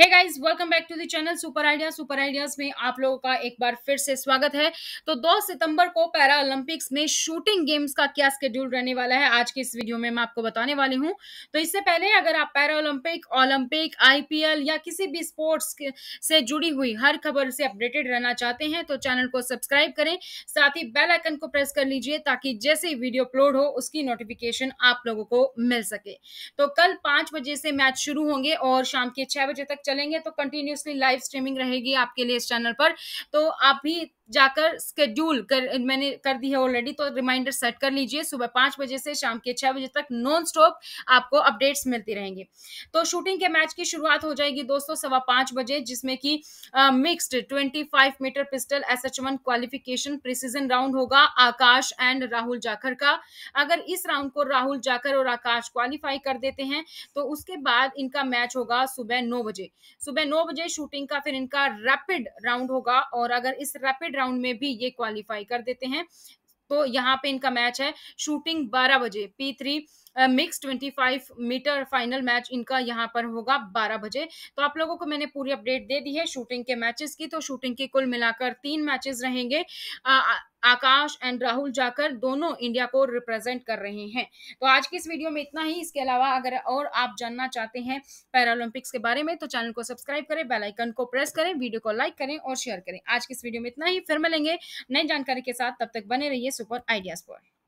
hey guys welcome back to the channel super idea super ideas में आप लोगों का एक बार फिर से स्वागत है तो 2 सितंबर को पैरा ओलंपिक्स में शूटिंग गेम्स का क्या स्केड्यूल रहने वाला है आज के इस वीडियो में मैं आपको बताने वाली हूँ तो इससे पहले अगर आप पैरा ओलंपिक ओलंपिक आईपीएल या किसी भी स्पोर्ट्स से जुड़ी हुई हर खबर से अपडेटेड रहना चाहते हैं तो चैनल को सब्सक्राइब करें साथ ही बेल आइकन को प्रेस कर लीजिए ताकि जैसे ही वीडियो अपलोड हो उसकी नोटिफिकेशन आप लोगों को मिल सके तो कल पांच बजे से मैच शुरू होंगे और शाम के छह बजे तक चलेंगे तो कंटिन्यूसली लाइव स्ट्रीमिंग रहेगी आपके लिए इस चैनल पर तो आप भी जाकर स्केड्यूल कर मैंने कर दी है ऑलरेडी तो रिमाइंडर सेट कर लीजिए सुबह पांच बजे से शाम के छह बजे तक नॉन स्टॉप आपको अपडेट्स मिलती रहेंगी तो शूटिंग के मैच की शुरुआत हो जाएगी दोस्तों सवा पांच बजे जिसमें कि mixed twenty five meter pistol S H one qualification precision round होगा आकाश एंड राहुल जाखर का अगर इस राउंड को राहुल जाखर और आकाश क्वालिफाई कर देते हैं तो उसके बाद इनका मैच होगा सुबह नौ बजे सुबह नौ बजे शूटिंग का फिर इनका रैपिड राउंड होगा और अगर इस रैपिड राउंड में भी ये क्वालिफाई कर देते हैं तो यहाँ पे इनका मैच है शूटिंग बारह बजे P three mix twenty five meter final match इनका यहाँ पर होगा बारह बजे तो आप लोगों को मैंने पूरी अपडेट दे दी है शूटिंग के मैचेस की तो शूटिंग के कुल मिलाकर तीन मैचेस रहेंगे आ, आकाश एंड राहुल जाकर दोनों इंडिया को रिप्रेजेंट कर रहे हैं तो आज की इस वीडियो में इतना ही इसके अलावा अगर और आप जानना चाहते हैं पैरालंपिक्स के बारे में तो चैनल को सब्सक्राइब करें बेल आइकन को प्रेस करें वीडियो को लाइक करें और शेयर करें आज की इस वीडियो में इतना ही फिर मिलेंगे नई जानकारी के साथ तब तक बने रहिए सुपर आइडियाज पर